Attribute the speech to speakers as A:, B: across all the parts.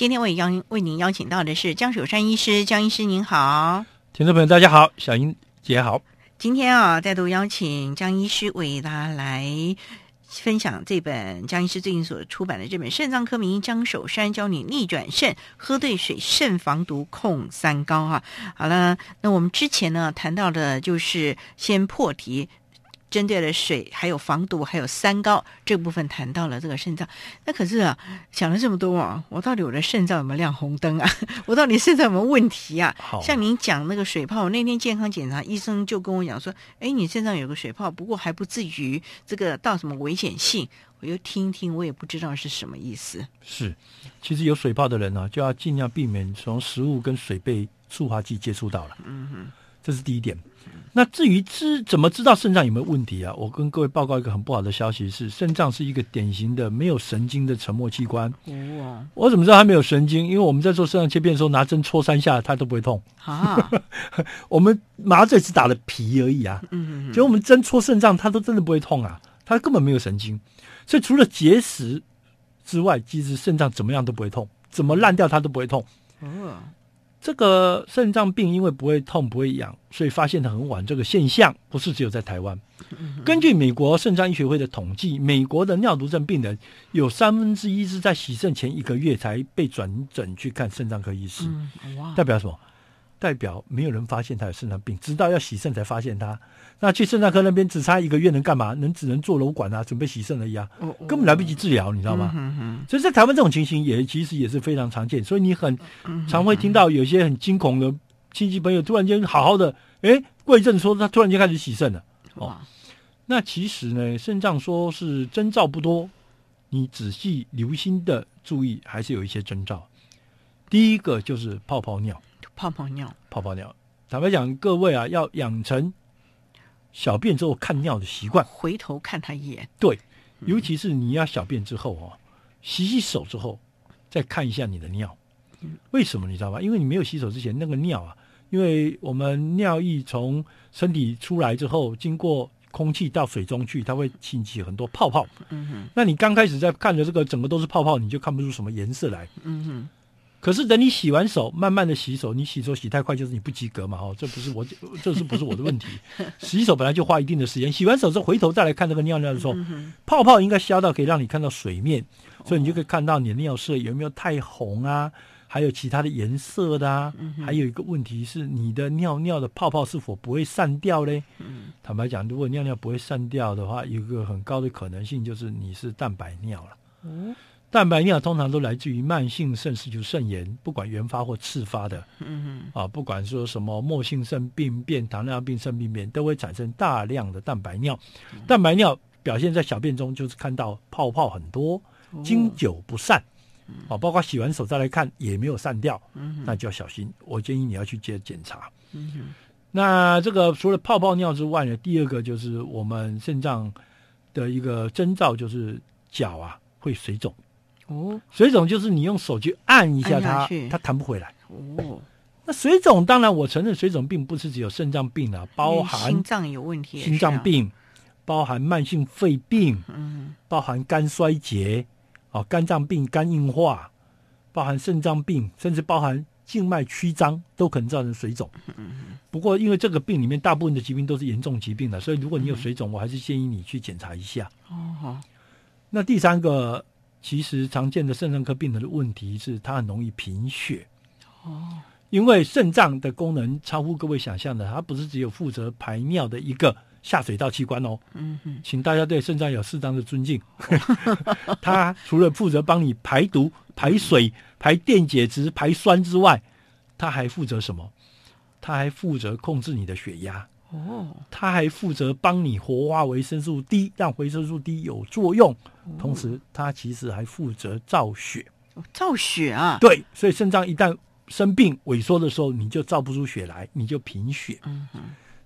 A: 今天我邀为您邀请到的是江守山医师，江医师您好，
B: 听众朋友大家好，小英姐好，
A: 今天啊再度邀请江医师为大家来分享这本江医师最近所出版的这本《肾脏科名》，江守山教你逆转肾，喝对水，肾防毒，控三高啊！好了，那我们之前呢谈到的就是先破题。针对了水，还有防毒，还有三高这部分谈到了这个肾脏，那可是啊，想了这么多啊，我到底我的肾脏有没有亮红灯啊？我到底肾脏有没有问题啊？像您讲那个水泡，那天健康检查医生就跟我讲说，哎，你身上有个水泡，不过还不至于这个到什么危险性。我又听听，我也不知道是什么意思。
B: 是，其实有水泡的人呢，就要尽量避免从食物跟水被塑化剂接触到了。嗯哼。这是第一点。那至于知怎么知道肾脏有没有问题啊？我跟各位报告一个很不好的消息：是肾脏是一个典型的没有神经的沉默器官。我怎么知道它没有神经？因为我们在做肾脏切片的时候，拿针戳三下它都不会痛啊。我们麻醉只打了皮而已啊。嗯嗯。结果我们针戳肾脏，它都真的不会痛啊。它根本没有神经。所以除了结石之外，其实肾脏怎么样都不会痛，怎么烂掉它都不会痛。嗯。这个肾脏病因为不会痛不会痒，所以发现的很晚。这个现象不是只有在台湾。根据美国肾脏医学会的统计，美国的尿毒症病人有三分之一是在洗肾前一个月才被转诊去看肾脏科医师。代表什么？代表没有人发现他有肾脏病，直到要洗肾才发现他。那去肾脏科那边只差一个月，能干嘛？能只能做楼管啊，准备洗肾而已啊，根本来不及治疗，你知道吗？所以，在台湾这种情形也其实也是非常常见，所以你很常会听到有些很惊恐的亲戚朋友突然间好好的，哎，贵正说他突然间开始洗肾了。哇，那其实呢，肾脏说是征兆不多，你仔细留心的注意还是有一些征兆。第一个就是泡泡尿。泡泡尿，泡泡尿。坦白讲，各位啊，要养成小便之后看尿的习惯。回头看他一眼。对，尤其是你要小便之后哦，洗洗手之后，再看一下你的尿。为什么你知道吗？因为你没有洗手之前，那个尿啊，因为我们尿液从身体出来之后，经过空气到水中去，它会兴起很多泡泡。嗯哼。那你刚开始在看着这个，整个都是泡泡，你就看不出什么颜色来。嗯哼。可是等你洗完手，慢慢的洗手，你洗手洗太快就是你不及格嘛？哦，这不是我，这是不是我的问题？洗手本来就花一定的时间，洗完手之后回头再来看这个尿尿的时候，泡泡应该消到可以让你看到水面，所以你就可以看到你的尿色有没有太红啊，还有其他的颜色的啊，还有一个问题是你的尿尿的泡泡是否不会散掉嘞？坦白讲，如果尿尿不会散掉的话，有一个很高的可能性就是你是蛋白尿了。嗯。蛋白尿通常都来自于慢性肾 i 就肾炎，不管原发或次发的，嗯嗯，啊，不管说什么膜性肾病变、糖尿病肾病变，都会产生大量的蛋白尿。蛋白尿表现在小便中就是看到泡泡很多，经久不散，啊，包括洗完手再来看也没有散掉，嗯哼，那就要小心。我建议你要去检检查。嗯哼，那这个除了泡泡尿之外呢，第二个就是我们肾脏的一个征兆就是脚啊会水肿。哦，水肿就是你用手去按一下它，它弹不回来。哦，那水肿当然，我承认水肿并不是只有肾脏病了，包含心脏有问题，心脏病，包含慢性肺病，嗯，包含肝衰竭，哦，肝脏病、肝硬化，包含肾脏病，甚至包含静脉曲张都可能造成水肿。嗯不过，因为这个病里面大部分的疾病都是严重疾病的，所以如果你有水肿，我还是建议你去检查一下。哦好。那第三个。其实常见的肾脏科病人的问题是，他很容易贫血。哦，因为肾脏的功能超乎各位想象的，它不是只有负责排尿的一个下水道器官哦。嗯嗯，请大家对肾脏有适当的尊敬。他 除了负责帮你排毒、排水、排电解质、排酸之外，他还负责什么？他还负责控制你的血压。哦，他还负责帮你活化维生素 D，让维生素 D 有作用。同时，他其实还负责造血。造血啊？对，所以肾脏一旦生病萎缩的时候，你就造不出血来，你就贫血。嗯哼，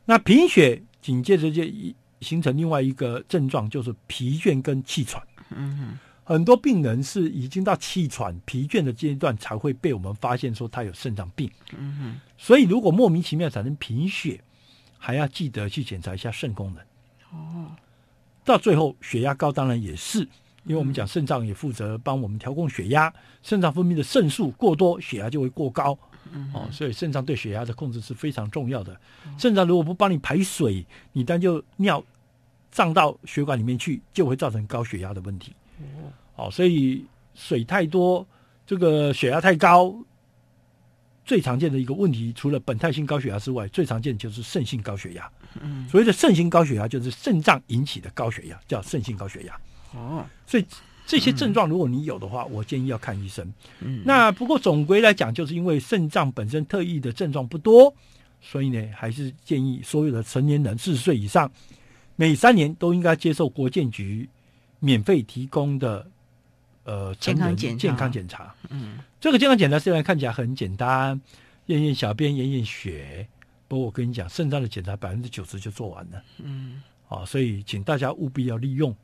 B: 那贫血紧接着就一形成另外一个症状，就是疲倦跟气喘。嗯哼，很多病人是已经到气喘疲倦的阶段，才会被我们发现说他有肾脏病。嗯哼。所以如果莫名其妙产生贫血，还要记得去检查一下肾功能。哦，到最后血压高，当然也是，因为我们讲肾脏也负责帮我们调控血压，肾脏分泌的肾素过多，血压就会过高。哦，所以肾脏对血压的控制是非常重要的。肾脏如果不帮你排水，你单就尿胀到血管里面去，就会造成高血压的问题。哦，所以水太多，这个血压太高。最常见的一个问题，除了本态性高血压之外，最常见就是肾性高血压。嗯，所谓的肾性高血压就是肾脏引起的高血压，叫肾性高血压。哦，所以这些症状如果你有的话，我建议要看医生。嗯，那不过总归来讲，就是因为肾脏本身特异的症状不多，所以呢，还是建议所有的成年人四十岁以上，每三年都应该接受国健局免费提供的。呃，成人健康检查，嗯，这个健康检查虽然看起来很简单，验验小便，验验血，不过我跟你讲，肾脏的检查百分之九十就做完了，嗯，啊，所以请大家务必要利用，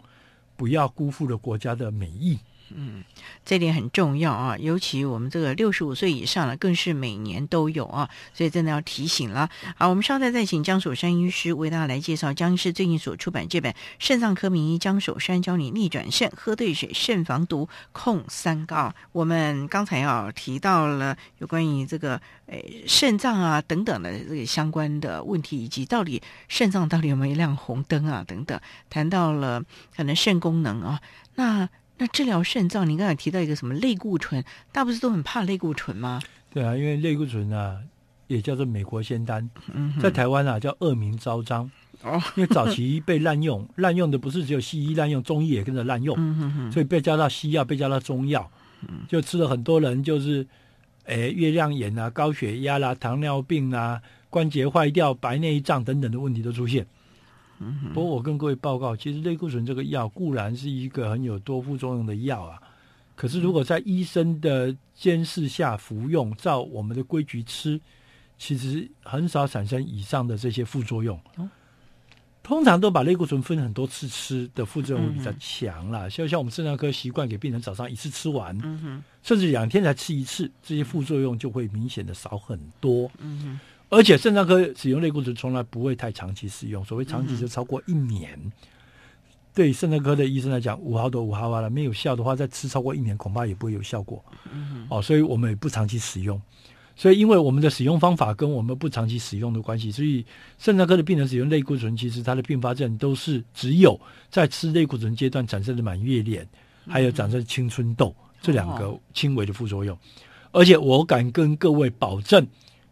B: 不要辜负了国家的美意。嗯，这点很重要啊，尤其
A: 我们这个六十五岁以上了，更是每年都有啊，所以真的要提醒了。好，我们稍后再请江守山医师为大家来介绍。江医师最近所出版这本《肾脏科名医江守山教你逆转肾，喝对水，肾防毒，控三高》。我们刚才要提到了有关于这个诶肾脏啊等等的这个相关的问题，以及到底肾脏到底有没有亮红灯啊等等，谈到了可
B: 能肾功能啊，那。那治疗
A: 肾脏，您刚才提到一个什么类固醇，大不是都很怕类固
B: 醇吗？对啊，因为类固醇啊，也叫做美国仙丹，嗯，在台湾啊叫恶名昭彰哦，因为早期被滥用，滥用的不是只有西医滥用，中医也跟着滥用，所以被加到西药，被加到中药，就吃了很多人就是，哎，月亮眼啊，高血压啦，糖尿病啊，关节坏掉，白内障等等的问题都出现。不过我跟各位报告，其实类固醇这个药固然是一个很有多副作用的药啊，可是如果在医生的监视下服用，照我们的规矩吃，其实很少产生以上的这些副作用。通常都把类固醇分很多次吃的副作用比较强啦，像像我们肾脏科习惯给病人早上一次吃完，甚至两天才吃一次，这些副作用就会明显的少很多。而且肾脏科使用类固醇从来不会太长期使用，所谓长期就超过一年。对肾脏科的医生来讲，五毫多五毫瓦的没有效的话，再吃超过一年恐怕也不会有效果。哦，所以我们也不长期使用。所以因为我们的使用方法跟我们不长期使用的关系，所以肾脏科的病人使用类固醇，其实它的并发症都是只有在吃类固醇阶段产生的满月脸，还有长生青春痘这两个轻微的副作用。而且我敢跟各位保证。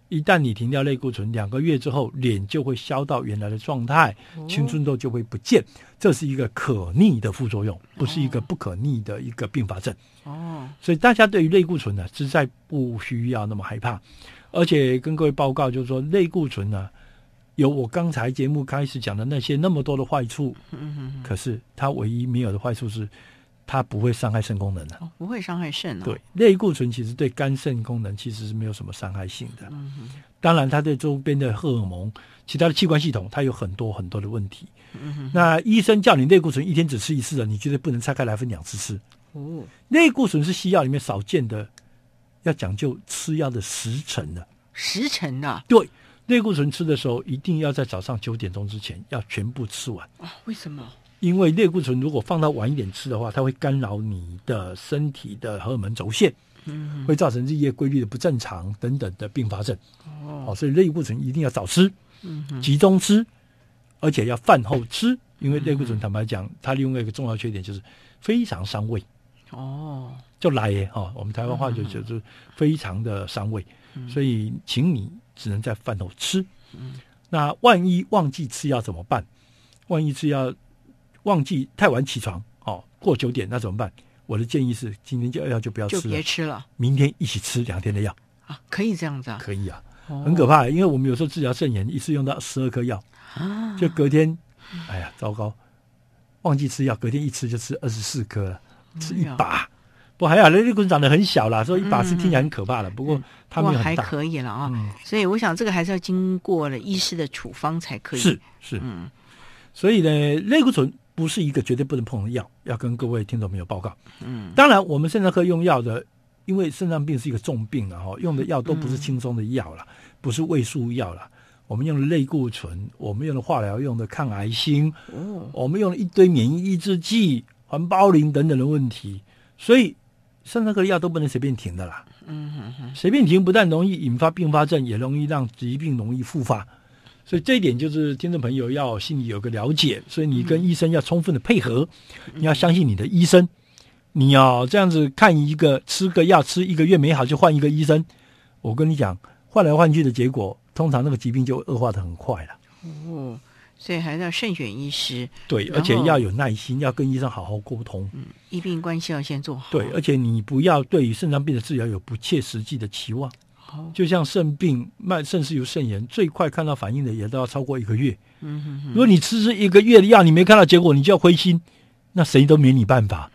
B: 一旦你停掉类固醇两个月之后，脸就会消到原来的状态，青春痘就会不见，这是一个可逆的副作用，不是一个不可逆的一个并发症。哦，所以大家对于类固醇呢，实在不需要那么害怕。而且跟各位报告，就是说类固醇呢，有我刚才节目开始讲的那些那么多的坏处，可是它唯一没有的坏处是。它不会伤害肾功能的，
A: 不会伤害肾哦。对，
B: 类固醇其实对肝肾功能其实是没有什么伤害性的。当然，它对周边的荷尔蒙、其他的器官系统，它有很多很多的问题。那医生叫你类固醇一天只吃一次的，你绝得不能拆开来分两次吃？哦，类固醇是西药里面少见的，要讲究吃药的时辰的时辰啊？对，类固醇吃的时候一定要在早上九点钟之前要全部吃完。
A: 啊，为什么？
B: 因为类固醇如果放到晚一点吃的话，它会干扰你的身体的荷尔蒙轴线，嗯，会造成日夜规律的不正常等等的并发症。哦，所以类固醇一定要早吃，嗯，集中吃，而且要饭后吃。因为类固醇坦白讲，它另外一个重要缺点就是非常伤胃，哦，就来耶哈，我们台湾话就就就非常的伤胃，所以请你只能在饭后吃。嗯，那万一忘记吃药怎么办？万一吃药？忘记太晚起床哦，过九点那怎么办？我的建议是，今天就要药就不要吃，别吃了。明天一起吃两天的药啊，可以这样子，啊，可以啊，很可怕。因为我们有时候治疗肾炎，一次用到十二颗药啊，就隔天，哎呀，糟糕，忘记吃药，隔天一吃就吃二十四颗了，吃一把。不还好，雷固醇长得很小啦，所以一把是听起来很可怕了。不过他们还可以了啊，
A: 所以我想这个还是要经过了医师
B: 的处方才可以。是是，嗯，所以呢，类固醇。不是一个绝对不能碰的药，要跟各位听众朋友报告。嗯，当然，我们肾脏科用药的，因为肾脏病是一个重病了哈，用的药都不是轻松的药了，不是胃素药了。我们用的类固醇，我们用的化疗用的抗癌星，我们用了一堆免疫抑制剂、环孢林等等的问题，所以肾脏科的药都不能随便停的啦。
C: 嗯哼哼，随
B: 便停不但容易引发并发症，也容易让疾病容易复发。所以这一点就是听众朋友要心里有个了解，所以你跟医生要充分的配合，你要相信你的医生，你要这样子看一个吃个药吃一个月没好就换一个医生，我跟你讲，换来换去的结果，通常那个疾病就恶化的很快了。
A: 哦，所以还是要慎选医师。对，而且要有
B: 耐心，要跟医生好好沟通，嗯，
A: 医病关系要先做好。
B: 对，而且你不要对于肾脏病的治疗有不切实际的期望。就像肾病、慢肾是由肾炎，最快看到反应的也都要超过一个月。如果你吃这一个月的药，你没看到结果，你就要灰心，那谁都没你办法。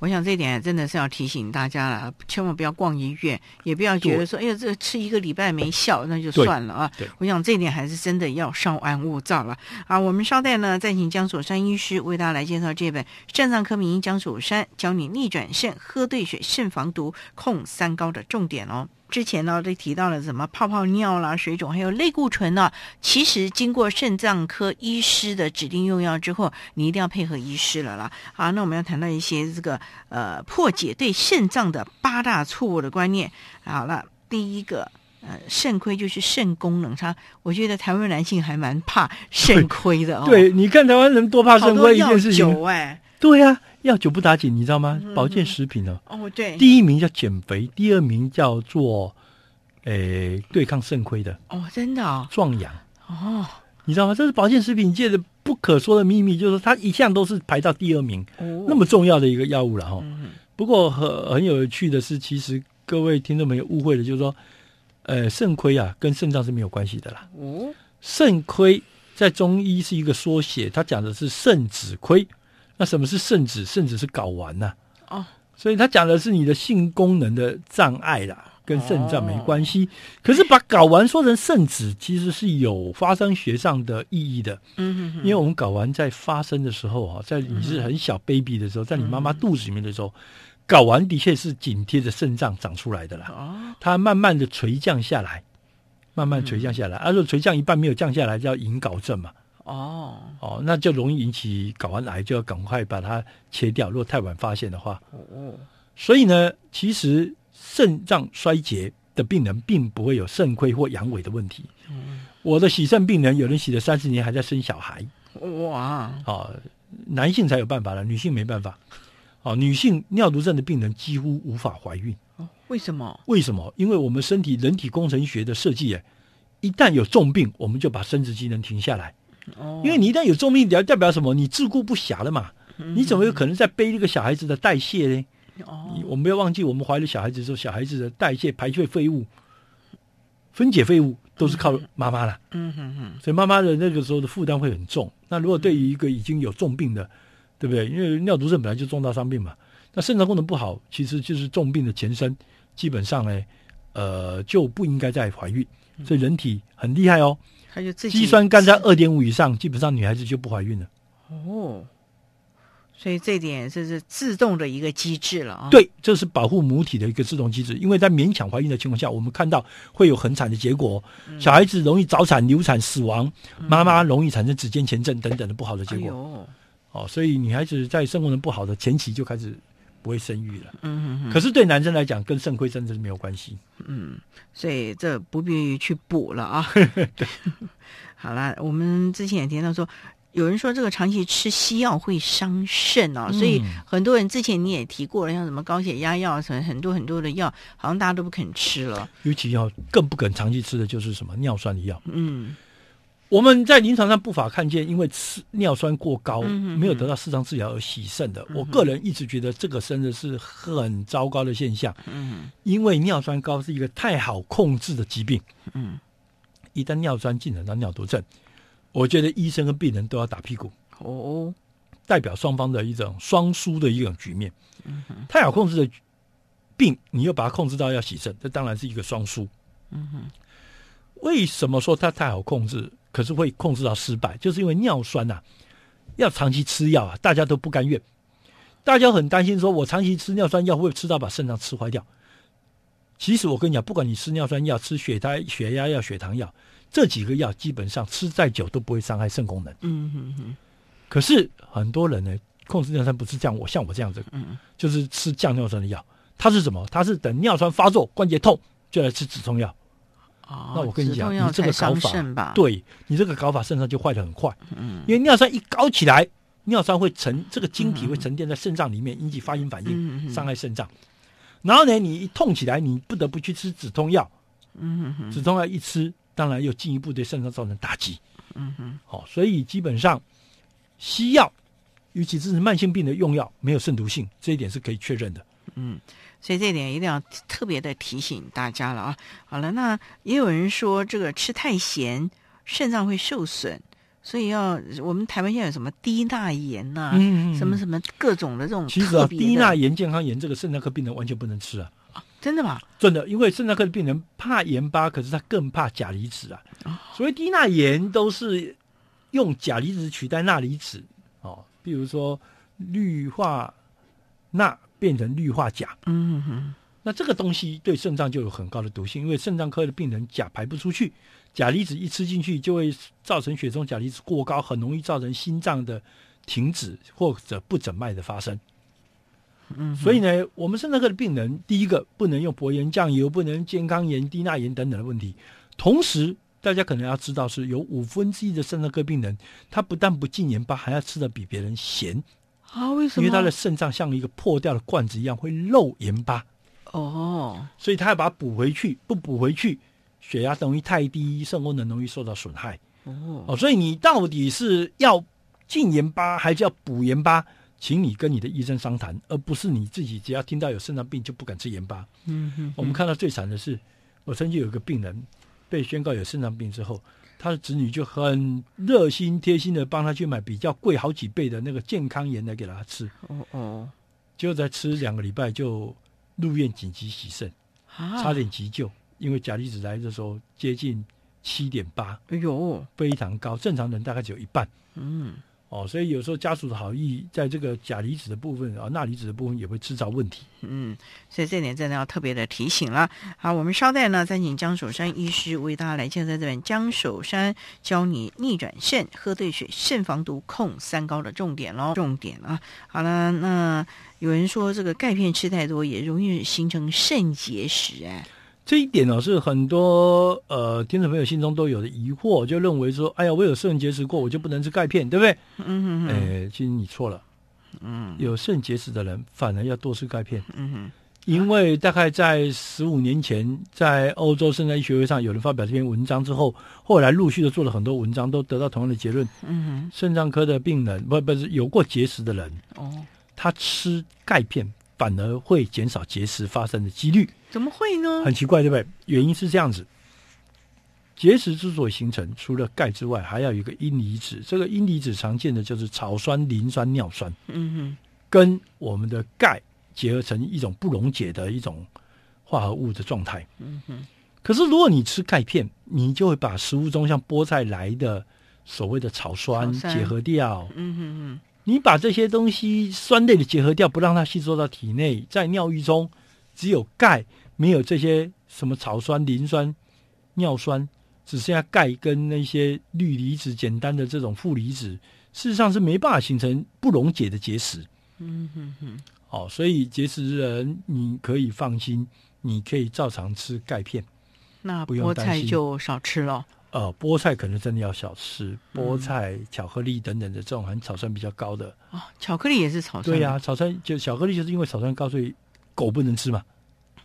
A: 我想这点真的是要提醒大家了，千万不要逛医院，也不要觉得说，哎呀，这吃一个礼拜没效，那就算了啊。我想这点还是真的要稍安勿躁了啊。我们稍待呢，再请江守山医师为大家来介绍这本《肾脏科名》，江守山教你逆转肾，喝对水，肾防毒，控三高的重点哦。之前呢，都提到了什么泡泡尿啦、水肿，还有类固醇呢。其实经过肾脏科医师的指定用药之后，你一定要配合医师了啦。好，那我们要谈到一些这个呃破解对肾脏的八大错误的观念。好了，第一个，呃，肾亏就是肾功能差。我觉得台湾男性还蛮怕肾亏的哦。对，
B: 你看台湾人多怕肾亏一件事情。对呀，药酒不打紧，你知道吗？保健食品呢？哦，对，第一名叫减肥，第二名叫做，诶，对抗肾亏的。哦，真的，壮阳。哦，你知道吗？这是保健食品界的不可说的秘密，就是它一向都是排到第二名。哦，那么重要的一个药物了哈。嗯不过很很有趣的是，其实各位听众朋友误会了，就是说，呃，肾亏啊，跟肾脏是没有关系的啦。哦，肾亏在中医是一个缩写，它讲的是肾子亏。那什么是肾子？肾子是睾丸呐。哦，所以他讲的是你的性功能的障碍啦，跟肾脏没关系。可是把睾丸说成肾子，其实是有发生学上的意义的。嗯嗯嗯。因为我们睾丸在发生的时候啊，在你是很小 baby 的时候，在你妈妈肚子里面的时候，睾丸的确是紧贴着肾脏长出来的啦。它慢慢的垂降下来，慢慢垂降下来。他说垂降一半没有降下来，叫隐睾症嘛。哦哦，那就容易引起睾丸癌，就要赶快把它切掉。如果太晚发现的话，哦，所以呢，其实肾脏衰竭的病人并不会有肾亏或阳痿的问题。嗯，我的洗肾病人，有人洗了三十年还在生小孩。哇，哦，男性才有办法了，女性没办法。哦，女性尿毒症的病人几乎无法怀孕。为什么？为什么？因为我们身体人体工程学的设计，一旦有重病，我们就把生殖机能停下来。哦，因为你一旦有重病，代要代表什么？你自顾不暇了嘛？你怎么有可能在背一个小孩子的代谢呢？哦，我不有忘记，我们怀了小孩子之后，小孩子的代谢、排泄废物、分解废物都是靠妈妈了。
C: 嗯哼哼，
B: 所以妈妈的那个时候的负担会很重。那如果对于一个已经有重病的，对不对？因为尿毒症本来就重大伤病嘛，那肾脏功能不好，其实就是重病的前身。基本上呢，呃，就不应该再怀孕。所以人体很厉害哦。他就自己，肌酸酐在二点五以上，基本上女孩子就不怀孕了。
A: 哦，所以这点这是自动的一个机制了啊。对，
B: 这是保护母体的一个自动机制。因为在勉强怀孕的情况下，我们看到会有很惨的结果，小孩子容易早产、流产、死亡，妈妈容易产生子尖前症等等的不好的结果。哦，所以女孩子在生活能不好的前期就开始。会生育了，
A: 嗯，可是
B: 对男生来讲，跟肾亏真的是没有关系，嗯，所
A: 以这不必去补了啊。对，好了，我们之前也听到说，有人说这个长期吃西药会伤肾啊。所以很多人之前你也提过了，像什么高血压药，什么很多很多
B: 的药，好像大家都不肯吃了，尤其要更不肯长期吃的就是什么尿酸的药，嗯。我们在临床上不法看见，因为吃尿酸过高，没有得到适当治疗而洗肾的。我个人一直觉得这个真的是很糟糕的现象。嗯，因为尿酸高是一个太好控制的疾病。嗯，一旦尿酸进展到尿毒症，我觉得医生跟病人都要打屁股。哦，代表双方的一种双输的一种局面。嗯哼，太好控制的病，你又把它控制到要洗肾，这当然是一个双输。嗯哼，为什么说它太好控制？可是会控制到失败，就是因为尿酸呐，要长期吃药啊，大家都不甘愿。大家很担心，说我长期吃尿酸药会吃到把肾脏吃坏掉。其实我跟你讲，不管你吃尿酸药、吃血胎、血压药、血糖药，这几个药基本上吃再久都不会伤害肾功能。
C: 嗯
B: 可是很多人呢，控制尿酸不是这样，我像我这样子，就是吃降尿酸的药。它是什么？它是等尿酸发作、关节痛，就来吃止痛药。那我跟你讲，你这个搞法，对你这个搞法，肾脏就坏的很快。嗯，因为尿酸一高起来，尿酸会沉，这个晶体会沉淀在肾脏里面，引起发炎反应，伤害肾脏。然后呢，你一痛起来，你不得不去吃止痛药。
C: 嗯哼，止痛
B: 药一吃，当然又进一步对肾脏造成打击。嗯哼，好，所以基本上，西药，尤其这是慢性病的用药，没有肾毒性，这一点是可以确认的。嗯，
A: 所以这点一定要特别的提醒大家了啊！好了，那也有人说这个吃太咸，肾脏会受损，所以要我们台湾现在有什么低钠盐呐？嗯嗯，什么什么各种的这种。其实低钠盐、
B: 健康盐，这个肾脏科病人完全不能吃啊。真的吗？真的，因为肾脏科的病人怕盐巴，可是他更怕钾离子啊。所谓低钠盐都是用钾离子取代钠离子哦，比如说氯化钠。变成氯化钾，嗯哼，那这个东西对肾脏就有很高的毒性，因为肾脏科的病人钾排不出去，钾离子一吃进去就会造成血中钾离子过高，很容易造成心脏的停止或者不整脉的发生。嗯，所以呢，我们肾脏科的病人第一个不能用博盐酱油，不能健康盐、低钠盐等等的问题。同时，大家可能要知道是有五分之一的肾脏科病人，他不但不忌盐巴，还要吃的比别人咸。
C: 啊，为什么？因为他的
B: 肾脏像一个破掉的罐子一样，会漏盐巴。哦，所以他要把补回去，不补回去，血压容易太低，肾功能容易受到损害。
C: 哦，所
B: 以你到底是要进盐巴还是要补盐巴？请你跟你的医生商谈，而不是你自己只要听到有肾脏病就不敢吃盐巴。嗯哼，我们看到最惨的是，我曾经有一个病人被宣告有肾脏病之后。他的子女就很热心贴心的帮他去买比较贵好几倍的那个健康盐来给他吃，哦哦，就果在吃两个礼拜就入院紧急洗肾，差点急救，因为钾离子来的时候接近七点八，哎呦非常高，正常人大概只有一半，嗯。哦，所以有时候家属的好意，在这个钾离子的部分啊，钠离子的部分也会制造问题。嗯，所以这点真的要特
A: 别的提醒了。好，我们稍待呢，再请江守山医师为大家来介绍这本《江守山教你逆转肾，喝对水，肾防毒，控三高的重点喽，重点啊。好了，那有人说这个钙片吃太多也容易形成肾结石哎。
B: 这一点呢，是很多呃听众朋友心中都有的疑惑，就认为说，哎呀，我有肾结石过，我就不能吃钙片，对不对？嗯嗯嗯。哎，其实你错了。嗯。有肾结石的人反而要多吃钙片。嗯哼。因为大概在十五年前，在欧洲肾脏医学会上有人发表这篇文章之后，后来陆续的做了很多文章，都得到同样的结论。嗯哼。肾脏科的病人，不不是有过结石的人，哦，他吃钙片。反而会减少结石发生的几率？
A: 怎么会呢？很
B: 奇怪，对不对？原因是这样子：结石之所以形成，除了钙之外，还要有一个阴离子。这个阴离子常见的就是草酸、磷酸、尿酸。嗯哼，跟我们的钙结合成一种不溶解的一种化合物的状态。嗯哼，可是如果你吃钙片，你就会把食物中像菠菜来的所谓的草酸结合掉。
C: 嗯哼哼。
B: 你把这些东西酸类的结合掉，不让它吸收到体内，在尿液中只有钙，没有这些什么草酸、磷酸、尿酸，只剩下钙跟那些氯离子、简单的这种负离子，事实上是没办法形成不溶解的结石。
C: 嗯哼哼，
B: 好，所以结石人你可以放心，你可以照常吃钙片，那菠菜就少吃了。呃，菠菜可能真的要少吃，菠菜、巧克力等等的这种含草酸比较高的。哦，巧克力也是草酸。对呀，草酸就巧克力就是因为草酸高，所以狗不能吃嘛。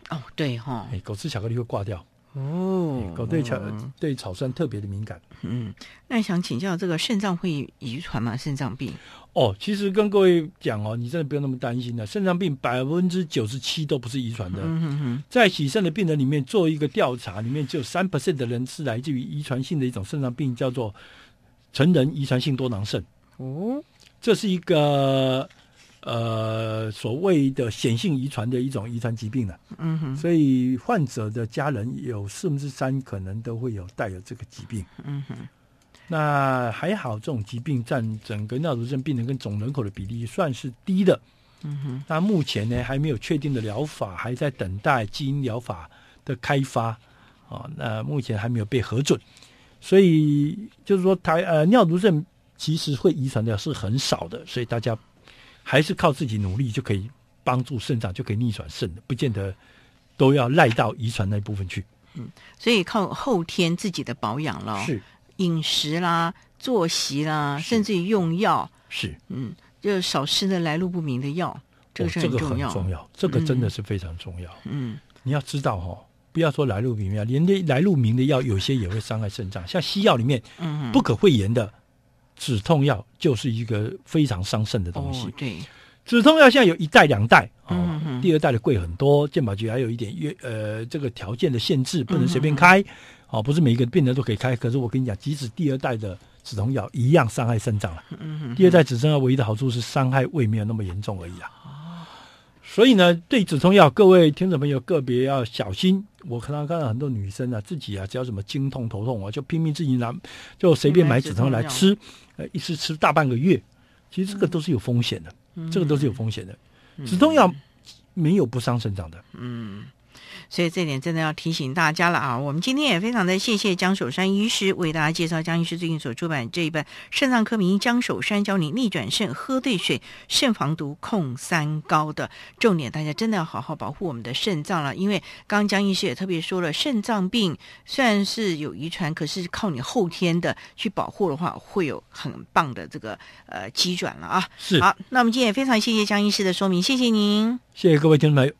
B: 哦，对哈。哎，狗吃巧克力会挂掉。
A: 哦，
C: 搞对草
B: 对草酸特别的敏感。嗯，那想请教这个肾脏会遗传吗？肾脏病？哦，其实跟各位讲哦，你真的不用那么担心的。肾脏病百分之九十七都不是遗传的。嗯哼在洗肾的病人里面做一个调查，里面只有三 percent 的人是来自于遗传性的一种肾脏病，叫做成人遗传性多囊肾。哦，这是一个。呃，所谓的显性遗传的一种遗传疾病了，嗯哼，所以患者的家人有四分之三可能都会有带有这个疾病，嗯哼。那还好，这种疾病占整个尿毒症病人跟总人口的比例算是低的，嗯哼。那目前呢还没有确定的疗法，还在等待基因疗法的开发啊。那目前还没有被核准，所以就是说，台呃尿毒症其实会遗传的，是很少的，所以大家。还是靠自己努力就可以帮助肾脏，就可以逆转肾的，不见得都要赖到遗传那一部分去。嗯，
A: 所以靠后天自己的保养了，是饮食啦、作息啦，甚至于用药
B: 是，嗯，
A: 就少吃那来路不明的药。哦，这个很重要，这个真
B: 的是非常重要。嗯，你要知道哈，不要说来路不明啊，连那来路明的药，有些也会伤害肾脏，像西药里面，嗯，不可讳言的。止痛药就是一个非常伤肾的东西。对，止痛药现在有一代、两代。嗯嗯。第二代的贵很多，健保局还有一点约呃这个条件的限制，不能随便开。哦，不是每一个病人都可以开。可是我跟你讲，即使第二代的止痛药一样伤害肾脏了。嗯第二代止痛药唯一的好处是伤害胃没有那么严重而已啊。所以呢，对止痛药，各位听众朋友，个别要小心。我可能看到很多女生啊，自己啊，只要什么经痛、头痛啊，就拼命自己拿，就随便买止痛药来吃，呃，一吃吃大半个月。其实这个都是有风险的，这个都是有风险的。止痛药没有不伤肾脏的。嗯。
A: 所以这点真的要提醒大家了啊！我们今天也非常的谢谢江守山医师为大家介绍江医师最近所出版这一本《肾脏科名》，江守山教你逆转肾、喝对水、肾防毒、控三高的重点，大家真的要好好保护我们的肾脏了。因为刚刚江医师也特别说了，肾脏病虽然是有遗传，可是靠你后天的去保护的话，会有很棒的这个呃急转了啊！是。好，那我们今天也非常谢谢江医师的说明，谢谢您，
B: 谢谢各位听众朋友。